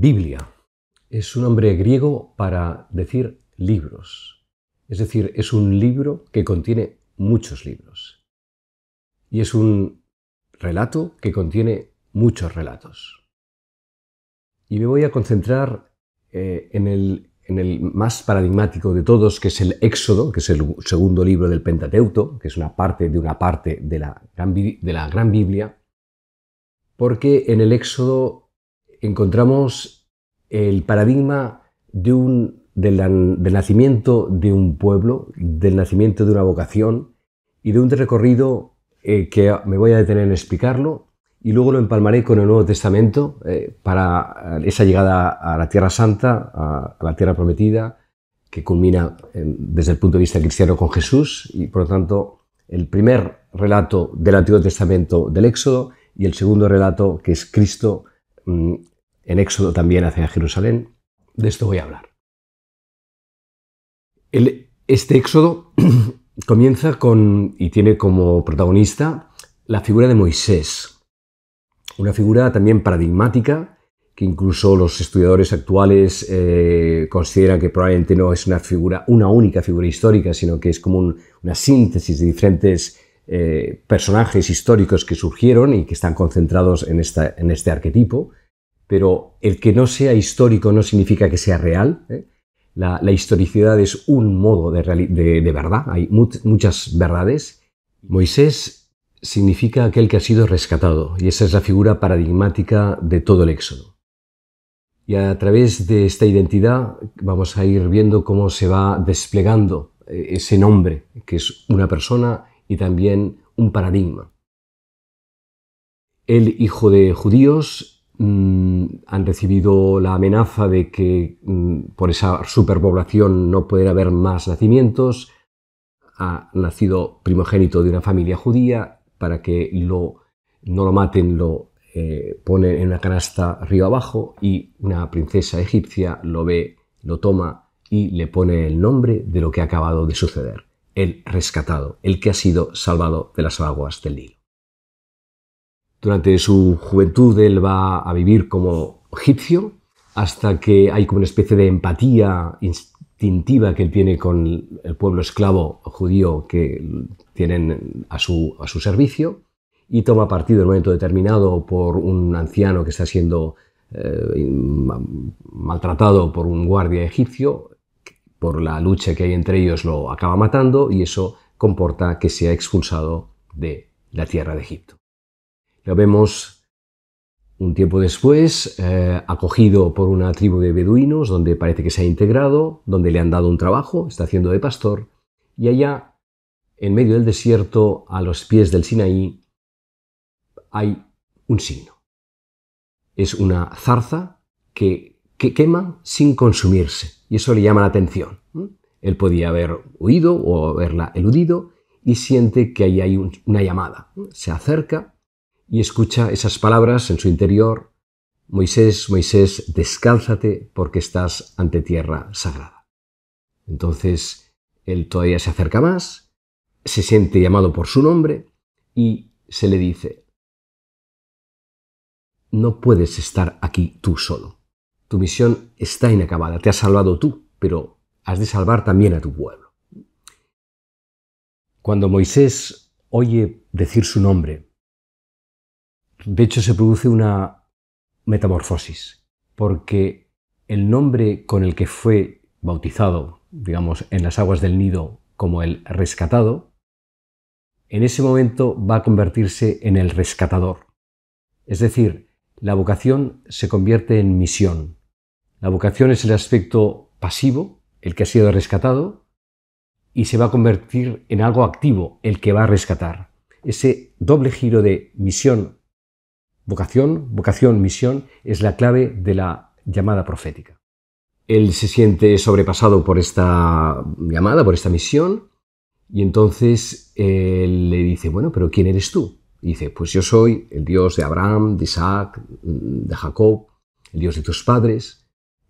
Biblia es un nombre griego para decir libros. Es decir, es un libro que contiene muchos libros. Y es un relato que contiene muchos relatos. Y me voy a concentrar eh, en el en el más paradigmático de todos, que es el Éxodo, que es el segundo libro del Pentateuto, que es una parte de una parte de la Gran, de la gran Biblia, porque en el Éxodo encontramos el paradigma del nacimiento de un pueblo, del nacimiento de una vocación y de un recorrido eh, que me voy a detener en explicarlo y luego lo empalmaré con el Nuevo Testamento eh, para eh, esa llegada a la Tierra Santa, a, la Tierra Prometida, que culmina desde el punto de vista cristiano con Jesús y por lo tanto el primer relato del Antiguo Testamento del Éxodo y el segundo relato que es Cristo mm, en Éxodo también hacia Jerusalén. De esto voy a hablar. este Éxodo comienza con y tiene como protagonista la figura de Moisés. Una figura también paradigmática que incluso los estudiadores actuales eh, consideran que probablemente no es una figura, una única figura histórica, sino que es como una síntesis de diferentes eh, personajes históricos que surgieron y que están concentrados en, esta, en, este arquetipo. Pero el que no sea histórico no significa que sea real. ¿eh? La, historicidad es un modo de, de verdad, hay muchas verdades. Moisés significa aquel que ha sido rescatado, y esa es la figura paradigmática de todo el Éxodo. Y a través de esta identidad vamos a ir viendo cómo se va desplegando eh, ese nombre, que es una persona y también un paradigma. El hijo de judíos mm, han recibido la amenaza de que mm, por esa superpoblación no puede haber más nacimientos, ha nacido primogénito de una familia judía para que lo, no lo maten, lo eh, pone ponen en una canasta río abajo y una princesa egipcia lo ve, lo toma y le pone el nombre de lo que ha acabado de suceder, el rescatado, el que ha sido salvado de las aguas del Nilo. Durante su juventud él va a vivir como egipcio hasta que hay como una especie de empatía distintiva que él tiene con el pueblo esclavo judío que tienen a su, a su servicio y toma partido en un momento determinado por un anciano que está siendo eh, maltratado por un guardia egipcio, por la lucha que hay entre ellos lo acaba matando y eso comporta que sea expulsado de la tierra de Egipto. Lo vemos un tiempo después, eh, acogido por una tribu de beduinos, donde parece que se ha integrado, donde le han dado un trabajo, está haciendo de pastor, y allá, en medio del desierto, a los pies del Sinaí, hay un signo. Es una zarza que, quema sin consumirse, y eso le llama la atención. Él podía haber huido o haberla eludido, y siente que ahí hay una llamada. Se acerca y escucha esas palabras en su interior. Moisés, Moisés, descálzate porque estás ante tierra sagrada. Entonces, él todavía se acerca más, se siente llamado por su nombre y se le dice, no puedes estar aquí tú solo. Tu misión está inacabada, te has salvado tú, pero has de salvar también a tu pueblo. Cuando Moisés oye decir su nombre, de hecho, se produce una metamorfosis, porque el nombre con el que fue bautizado, digamos, en las aguas del nido como el rescatado, en ese momento va a convertirse en el rescatador. Es decir, la vocación se convierte en misión. La vocación es el aspecto pasivo, el que ha sido rescatado, y se va a convertir en algo activo, el que va a rescatar. Ese doble giro de misión Vocación, vocación, misión es la clave de la llamada profética. Él se siente sobrepasado por esta llamada, por esta misión, y entonces él eh, le dice, bueno, pero ¿quién eres tú? Y dice, pues yo soy el Dios de Abraham, de Isaac, de Jacob, el Dios de tus padres.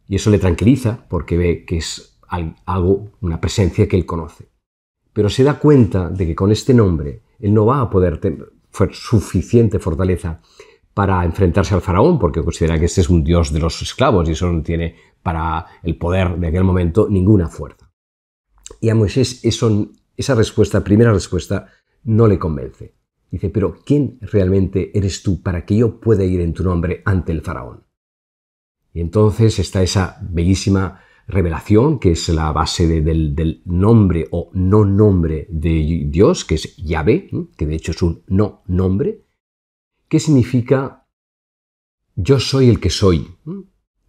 Y eso le tranquiliza porque ve que es algo, una presencia que él conoce. Pero se da cuenta de que con este nombre él no va a poder tener suficiente fortaleza para enfrentarse al faraón, porque considera que este es un dios de los esclavos y eso no tiene para el poder de aquel momento ninguna fuerza. Y a Moisés esa respuesta, primera respuesta, no le convence. Dice, pero ¿quién realmente eres tú para que yo pueda ir en tu nombre ante el faraón? Y entonces está esa bellísima revelación, que es la base del, del, nombre o no nombre de Dios, que es Yahvé, que de hecho es un no nombre, ¿Qué significa yo soy el que soy? ¿Mm?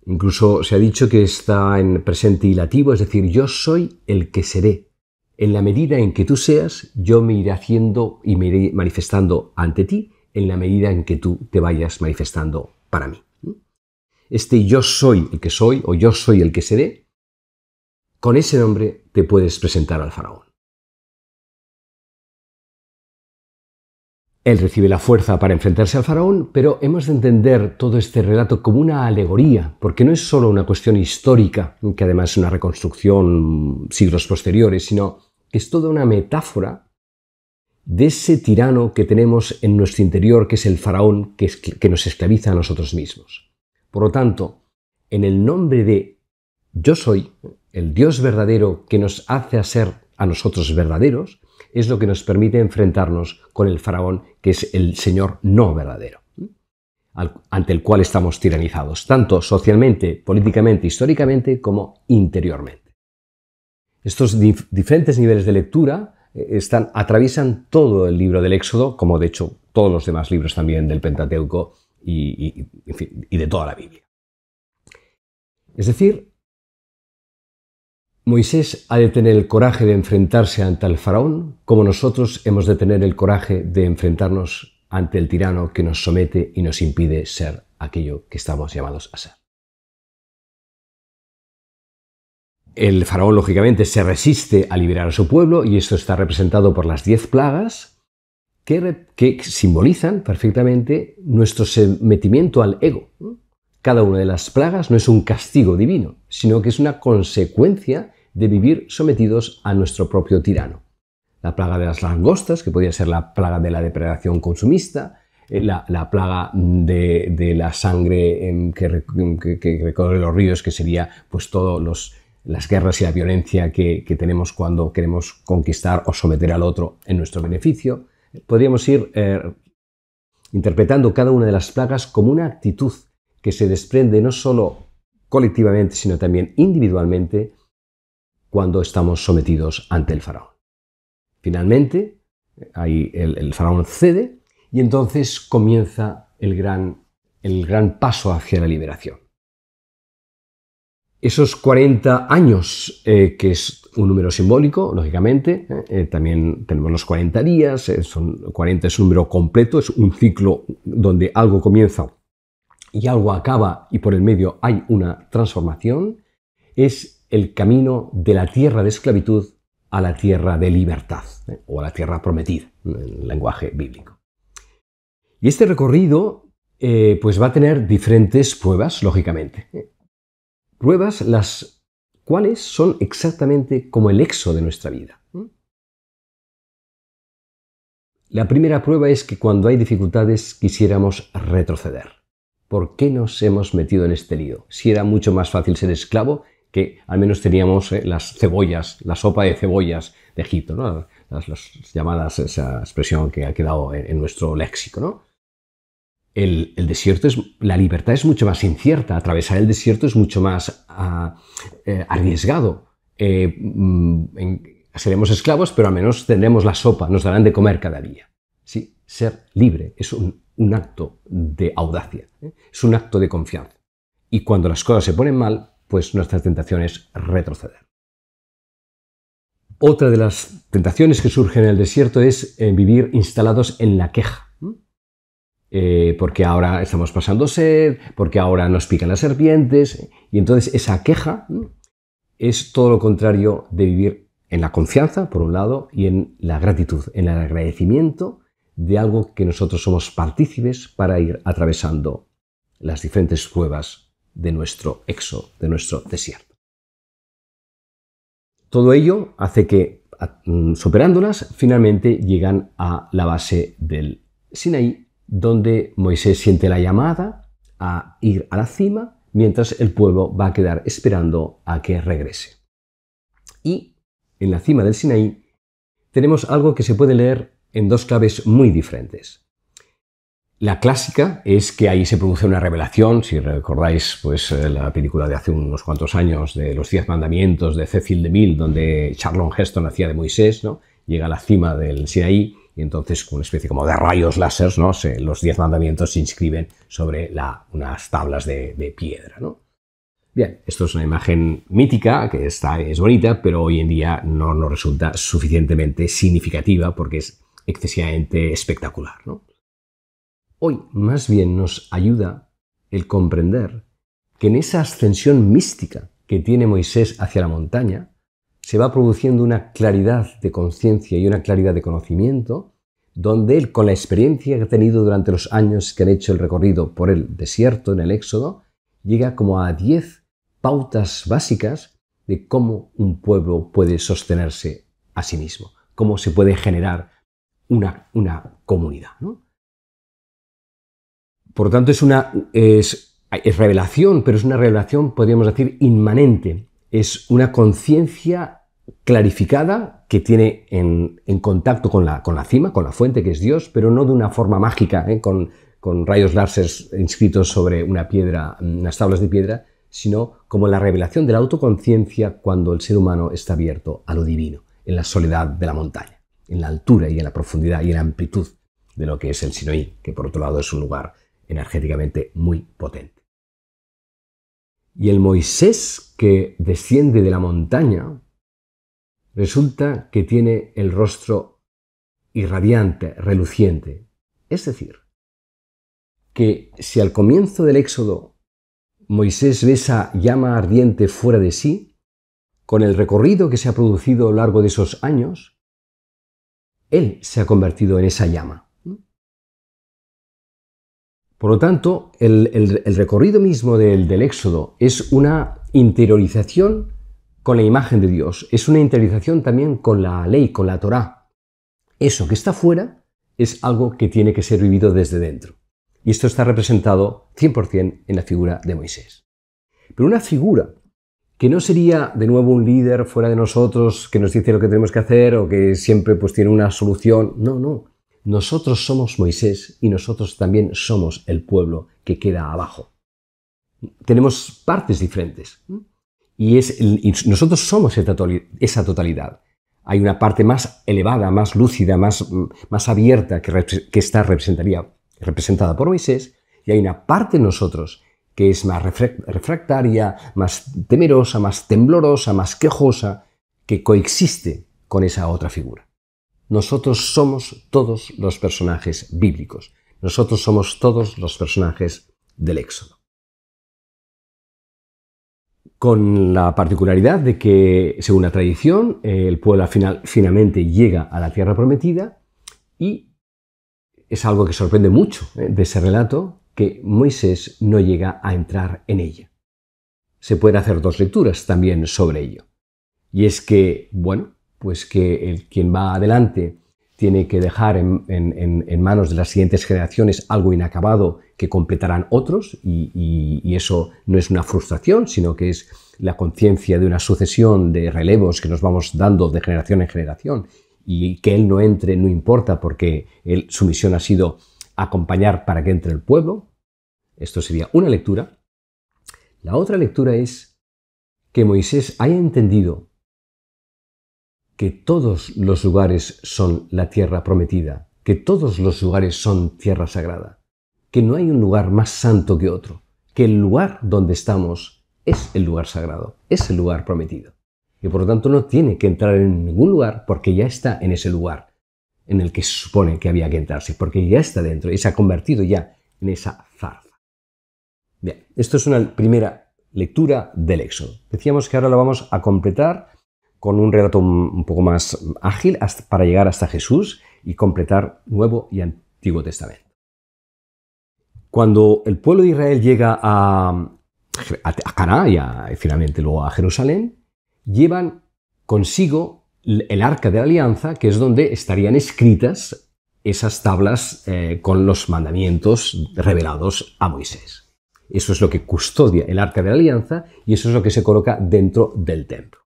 Incluso se ha dicho que está en presente y lativo, es decir, yo soy el que seré. En la medida en que tú seas, yo me iré haciendo y me iré manifestando ante ti, en la medida en que tú te vayas manifestando para mí. ¿Mm? Este yo soy el que soy o yo soy el que seré, con ese nombre te puedes presentar al faraón. Él recibe la fuerza para enfrentarse al faraón, pero hemos de entender todo este relato como una alegoría, porque no es solo una cuestión histórica, que además es una reconstrucción mm, siglos posteriores, sino que es toda una metáfora de ese tirano que tenemos en nuestro interior, que es el faraón, que, nos esclaviza a nosotros mismos. Por lo tanto, en el nombre de yo soy, el Dios verdadero que nos hace a ser a nosotros verdaderos, es lo que nos permite enfrentarnos con el faraón, que es el Señor no verdadero, ante el cual estamos tiranizados, tanto socialmente, políticamente, históricamente, como interiormente. Estos diferentes niveles de lectura eh, atraviesan todo el libro del Éxodo, como de hecho todos los demás libros también del Pentateuco y de toda la Biblia. Es decir, Moisés ha de tener el coraje de enfrentarse ante el faraón, como nosotros hemos de tener el coraje de enfrentarnos ante el tirano que nos somete y nos impide ser aquello que estamos llamados a ser. El faraón, lógicamente, se resiste a liberar a su pueblo y esto está representado por las diez plagas que, simbolizan perfectamente nuestro sometimiento al ego. Cada una de las plagas no es un castigo divino, sino que es una consecuencia de vivir sometidos a nuestro propio tirano. La plaga de las langostas, que podría ser la plaga de la depredación consumista, eh, la, plaga de, la sangre em, em, que, que, recorre los ríos, que sería pues todas las guerras y la violencia que, tenemos cuando queremos conquistar o someter al otro en nuestro beneficio. Podríamos ir eh, interpretando cada una de las plagas como una actitud que se desprende no solo colectivamente, sino también individualmente cuando estamos sometidos ante el faraón. Finalmente, ahí el, faraón cede y entonces comienza el gran, paso hacia la liberación. Esos 40 años, eh, que es un número simbólico, lógicamente, eh, eh, también tenemos los 40 días, son, 40 es un número completo, es un ciclo donde algo comienza y algo acaba y por el medio hay una transformación, es el camino de la tierra de esclavitud a la tierra de libertad ¿eh? o a la tierra prometida en lenguaje bíblico. Y este recorrido eh, pues va a tener diferentes pruebas, lógicamente. Pruebas las cuales son exactamente como el exo de nuestra vida. La primera prueba es que cuando hay dificultades quisiéramos retroceder. ¿Por qué nos hemos metido en este lío? Si era mucho más fácil ser esclavo que al menos teníamos eh, las cebollas, la sopa de cebollas de Egipto, ¿no? las, llamadas, esa expresión que ha quedado en, nuestro léxico. ¿no? El, desierto es, la libertad es mucho más incierta, atravesar el desierto es mucho más ah, eh, arriesgado. Eh, mm, seremos esclavos, pero al menos tendremos la sopa, nos darán de comer cada día. ¿sí? Ser libre es un un acto de audacia, ¿eh? es un acto de confianza. Y cuando las cosas se ponen mal, pues nuestra tentación es retroceder. Otra de las tentaciones que surgen en el desierto es eh, vivir instalados en la queja. Eh, porque ahora estamos pasando sed, porque ahora nos pican las serpientes. Y entonces esa queja es todo lo contrario de vivir en la confianza, por un lado, y en la gratitud, en el agradecimiento de algo que nosotros somos partícipes para ir atravesando las diferentes pruebas de nuestro exo, de nuestro desierto. Todo ello hace que, mm, superándolas, finalmente llegan a la base del Sinaí, donde Moisés siente la llamada a ir a la cima, mientras el pueblo va a quedar esperando a que regrese. Y en la cima del Sinaí tenemos algo que se puede leer en dos claves muy diferentes. La clásica es que ahí se produce una revelación, si recordáis pues, eh, la película de hace unos cuantos años de Los Diez Mandamientos de Cecil de Mille, donde Charlon Heston hacía de Moisés, ¿no? llega a la cima del Sinaí y entonces con una especie como de rayos láser, ¿no? los Diez Mandamientos se inscriben sobre unas tablas de, piedra. Bien, esto es una imagen mítica, que está, es bonita, pero hoy en día no nos resulta suficientemente significativa porque es excesivamente espectacular. ¿no? Hoy más bien nos ayuda el comprender que en esa ascensión mística que tiene Moisés hacia la montaña, se va produciendo una claridad de conciencia y una claridad de conocimiento, donde él, con la experiencia que ha tenido durante los años que han hecho el recorrido por el desierto en el Éxodo, llega como a diez pautas básicas de cómo un pueblo puede sostenerse a sí mismo, cómo se puede generar una, comunidad. Por lo tanto, es una es, revelación, pero es una revelación, podríamos decir, inmanente. Es una conciencia clarificada que tiene en, contacto con la, cima, con la fuente que es Dios, pero no de una forma mágica, ¿eh? con, rayos láseres inscritos sobre una piedra, unas tablas de piedra, sino como la revelación de la autoconciencia cuando el ser humano está abierto a lo divino, en la soledad de la montaña en la altura y en la profundidad y en la amplitud de lo que es el Sinoí, que por otro lado es un lugar energéticamente muy potente. Y el Moisés que desciende de la montaña resulta que tiene el rostro irradiante, reluciente. Es decir, que si al comienzo del Éxodo Moisés ve esa llama ardiente fuera de sí, con el recorrido que se ha producido a lo largo de esos años, él se ha convertido en esa llama. Por lo tanto, el, recorrido mismo del, Éxodo es una interiorización con la imagen de Dios, es una interiorización también con la ley, con la Torá. Eso que está fuera es algo que tiene que ser vivido desde dentro. Y esto está representado 100% en la figura de Moisés. Pero una figura que no sería de nuevo un líder fuera de nosotros que nos dice lo que tenemos que hacer o que siempre pues tiene una solución. No, no. Nosotros somos Moisés y nosotros también somos el pueblo que queda abajo. Tenemos partes diferentes. Y, nosotros somos esa totalidad. Hay una parte más elevada, más lúcida, más, más abierta que, está representaría, representada por Moisés y hay una parte de nosotros que es más refractaria, más temerosa, más temblorosa, más quejosa, que coexiste con esa otra figura. Nosotros somos todos los personajes bíblicos. Nosotros somos todos los personajes del Éxodo. Con la particularidad de que, según la tradición, el pueblo finalmente llega a la tierra prometida y es algo que sorprende mucho ¿eh? de ese relato, que Moisés no llega a entrar en ella. Se puede hacer dos lecturas también sobre ello. Y es que, bueno, pues que el, quien va adelante tiene que dejar en, manos de las siguientes generaciones algo inacabado que completarán otros, y, eso no es una frustración, sino que es la conciencia de una sucesión de relevos que nos vamos dando de generación en generación, y que él no entre no importa porque su misión ha sido acompañar para que entre el pueblo. Esto sería una lectura. La otra lectura es que Moisés haya entendido que todos los lugares son la tierra prometida, que todos los lugares son tierra sagrada, que no hay un lugar más santo que otro, que el lugar donde estamos es el lugar sagrado, es el lugar prometido. Y por lo tanto no tiene que entrar en ningún lugar porque ya está en ese lugar, en el que se supone que había que entrarse, porque ya está dentro y se ha convertido ya en esa zarza. Bien, esto es una primera lectura del Éxodo. Decíamos que ahora lo vamos a completar con un relato un poco más ágil para llegar hasta Jesús y completar Nuevo y Antiguo Testamento. Cuando el pueblo de Israel llega a, a y finalmente luego a Jerusalén, llevan consigo el arca de la alianza, que es donde estarían escritas esas tablas eh, con los mandamientos revelados a Moisés. Eso es lo que custodia el arca de la alianza y eso es lo que se coloca dentro del templo.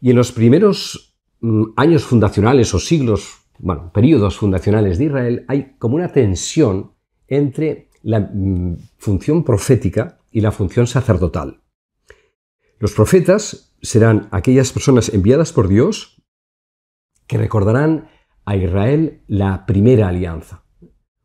Y en los primeros mm, años fundacionales o siglos, bueno, periodos fundacionales de Israel, hay como una tensión entre la mm, función profética y la función sacerdotal. Los profetas serán aquellas personas enviadas por Dios que recordarán a Israel la primera alianza,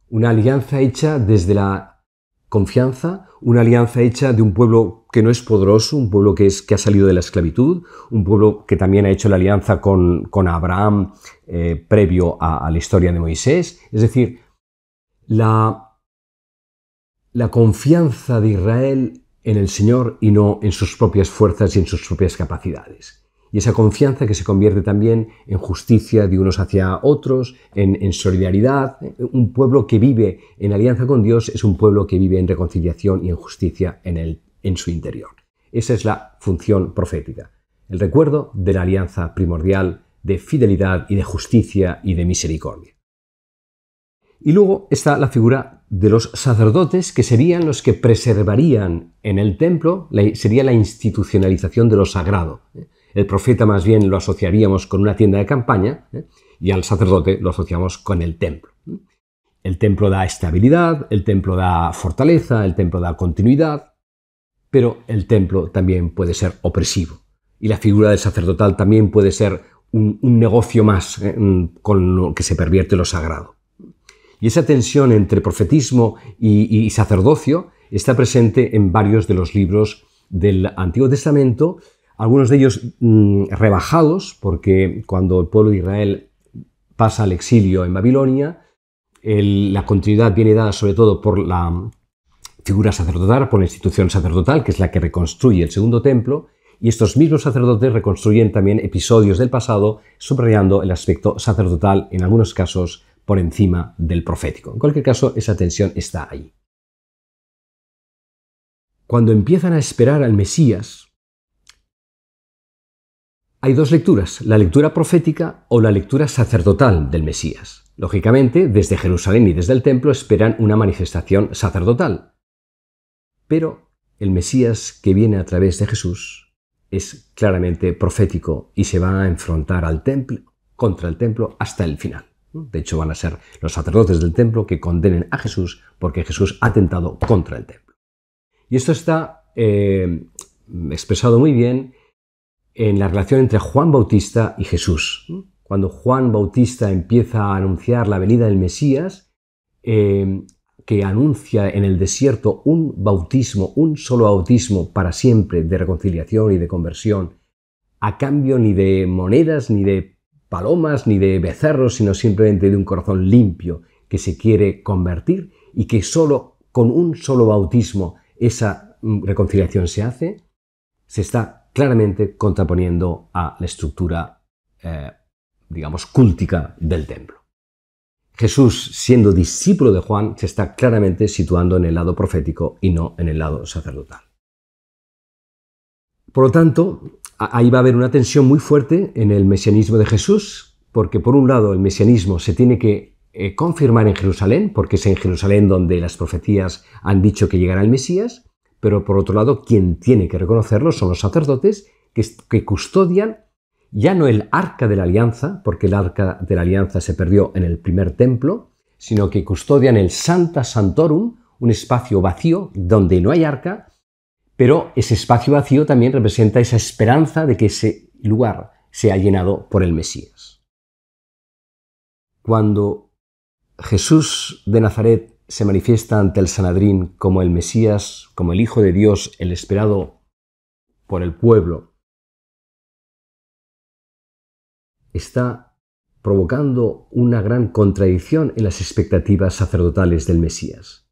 una alianza hecha desde la confianza, una alianza hecha de un pueblo que no es poderoso, un pueblo que, ha salido de la esclavitud, un pueblo que también ha hecho la alianza con, Abraham eh, previo a, la historia de Moisés. Es decir, la confianza de Israel en el Señor y no en sus propias fuerzas y en sus propias capacidades. Y esa confianza que se convierte también en justicia de unos hacia otros, en, solidaridad. Un pueblo que vive en alianza con Dios es un pueblo que vive en reconciliación y en justicia en, el, en su interior. Esa es la función profética, el recuerdo de la alianza primordial de fidelidad y de justicia y de misericordia. Y luego está la figura de los sacerdotes, que serían los que preservarían en el templo, sería la institucionalización de lo sagrado. ¿eh? El profeta más bien lo asociaríamos con una tienda de campaña ¿eh? y al sacerdote lo asociamos con el templo. ¿eh? El templo da estabilidad, el templo da fortaleza, el templo da continuidad, pero el templo también puede ser opresivo. Y la figura del sacerdotal también puede ser un, negocio más mm, con lo que se pervierte lo sagrado. Y esa tensión entre profetismo y, sacerdocio está presente en varios de los libros del Antiguo Testamento, algunos de ellos mm, rebajados, porque cuando el pueblo de Israel pasa al exilio en Babilonia, la continuidad viene dada sobre todo por la figura sacerdotal, por la institución sacerdotal, que es la que reconstruye el segundo templo, y estos mismos sacerdotes reconstruyen también episodios del pasado, subrayando el aspecto sacerdotal, en algunos casos por encima del profético. En cualquier caso, esa tensión está ahí. Cuando empiezan a esperar al Mesías, hay dos lecturas, la lectura profética o la lectura sacerdotal del Mesías. Lógicamente, desde Jerusalén y desde el templo esperan una manifestación sacerdotal. Pero el Mesías que viene a través de Jesús es claramente profético y se va a enfrentar al templo, contra el templo hasta el final. De hecho, van a ser los sacerdotes del templo que condenen a Jesús porque Jesús ha tentado contra el templo. Y esto está eh, expresado muy bien en la relación entre Juan Bautista y Jesús. Cuando Juan Bautista empieza a anunciar la venida del Mesías, eh, que anuncia en el desierto un bautismo, un solo bautismo para siempre de reconciliación y de conversión, a cambio ni de monedas ni de palomas ni de becerros, sino simplemente de un corazón limpio que se quiere convertir y que solo con un solo bautismo esa mm, reconciliación se hace, se está claramente contraponiendo a la estructura, eh, digamos, cúltica del templo. Jesús, siendo discípulo de Juan, se está claramente situando en el lado profético y no en el lado sacerdotal. Por lo tanto, ahí va a haber una tensión muy fuerte en el mesianismo de Jesús, porque por un lado el mesianismo se tiene que eh, confirmar en Jerusalén, porque es en Jerusalén donde las profecías han dicho que llegará el Mesías, pero por otro lado quien tiene que reconocerlo son los sacerdotes que, que custodian ya no el arca de la alianza, porque el arca de la alianza se perdió en el primer templo, sino que custodian el Santa Santorum, un espacio vacío donde no hay arca, pero ese espacio vacío también representa esa esperanza de que ese lugar sea llenado por el Mesías. Cuando Jesús de Nazaret se manifiesta ante el Sanadrín como el Mesías, como el Hijo de Dios, el esperado por el pueblo, está provocando una gran contradicción en las expectativas sacerdotales del Mesías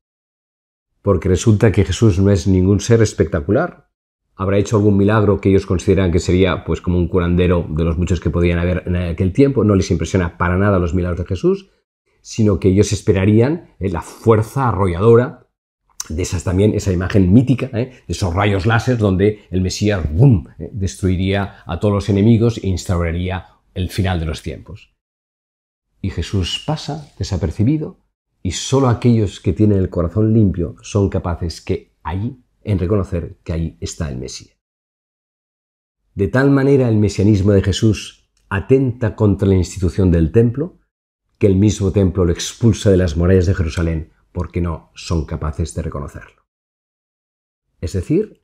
porque resulta que Jesús no es ningún ser espectacular. Habrá hecho algún milagro que ellos consideran que sería pues como un curandero de los muchos que podían haber en aquel tiempo. No les impresiona para nada los milagros de Jesús, sino que ellos esperarían eh, la fuerza arrolladora de esas también, esa imagen mítica, eh, de esos rayos láser donde el Mesías boom, eh, destruiría a todos los enemigos e instauraría el final de los tiempos. Y Jesús pasa desapercibido, y solo aquellos que tienen el corazón limpio son capaces que allí, en reconocer que ahí está el Mesías. De tal manera el mesianismo de Jesús atenta contra la institución del templo, que el mismo templo lo expulsa de las murallas de Jerusalén porque no son capaces de reconocerlo. Es decir,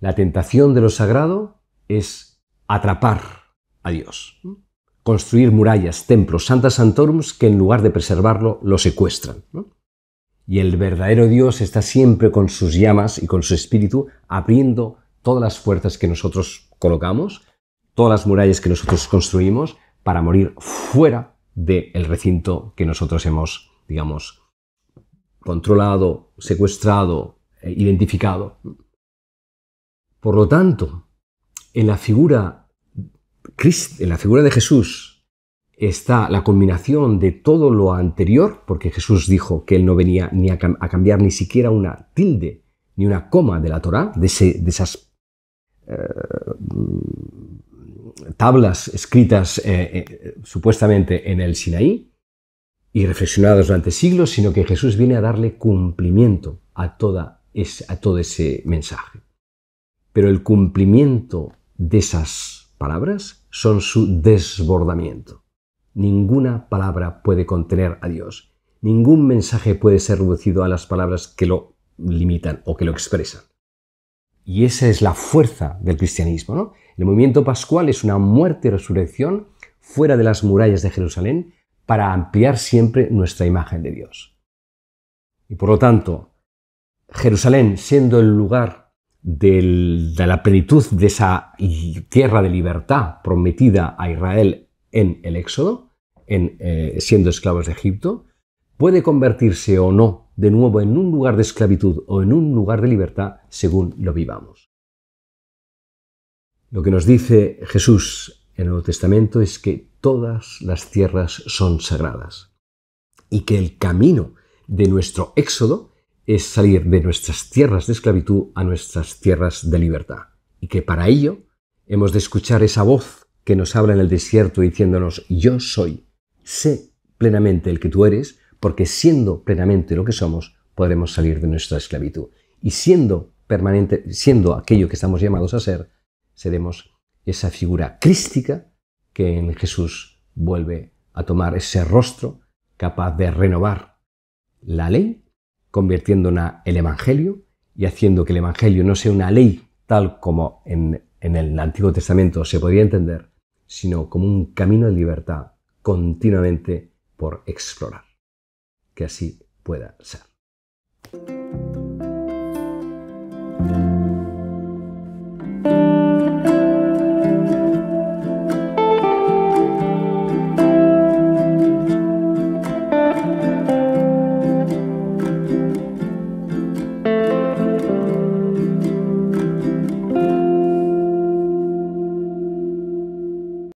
la tentación de lo sagrado es atrapar a Dios construir murallas, templos, santas santorums que en lugar de preservarlo lo secuestran. Y el verdadero Dios está siempre con sus llamas y con su espíritu abriendo todas las fuerzas que nosotros colocamos, todas las murallas que nosotros construimos para morir fuera del recinto que nosotros hemos, digamos, controlado, secuestrado, eh, identificado. Por lo tanto, en la figura en la figura de Jesús está la combinación de todo lo anterior, porque Jesús dijo que él no venía ni a, cambiar ni siquiera una tilde ni una coma de la Torá, de, esas eh, tablas escritas eh, eh, supuestamente en el Sinaí y reflexionadas durante siglos, sino que Jesús viene a darle cumplimiento a, toda a todo ese mensaje. Pero el cumplimiento de esas palabras son su desbordamiento. Ninguna palabra puede contener a Dios. Ningún mensaje puede ser reducido a las palabras que lo limitan o que lo expresan. Y esa es la fuerza del cristianismo. El movimiento pascual es una muerte y resurrección fuera de las murallas de Jerusalén para ampliar siempre nuestra imagen de Dios. Y por lo tanto, Jerusalén, siendo el lugar de la plenitud de esa tierra de libertad prometida a Israel en el Éxodo, eh, siendo esclavos de Egipto, puede convertirse o no de nuevo en un lugar de esclavitud o en un lugar de libertad según lo vivamos. Lo que nos dice Jesús en el Nuevo Testamento es que todas las tierras son sagradas y que el camino de nuestro éxodo es salir de nuestras tierras de esclavitud a nuestras tierras de libertad. Y que para ello hemos de escuchar esa voz que nos habla en el desierto diciéndonos, yo soy, sé plenamente el que tú eres, porque siendo plenamente lo que somos, podremos salir de nuestra esclavitud. Y siendo permanente, siendo aquello que estamos llamados a ser, seremos esa figura crística que en Jesús vuelve a tomar ese rostro capaz de renovar la ley convirtiéndola el Evangelio y haciendo que el Evangelio no sea una ley tal como en, en el Antiguo Testamento se podía entender, sino como un camino de libertad continuamente por explorar. Que así pueda ser.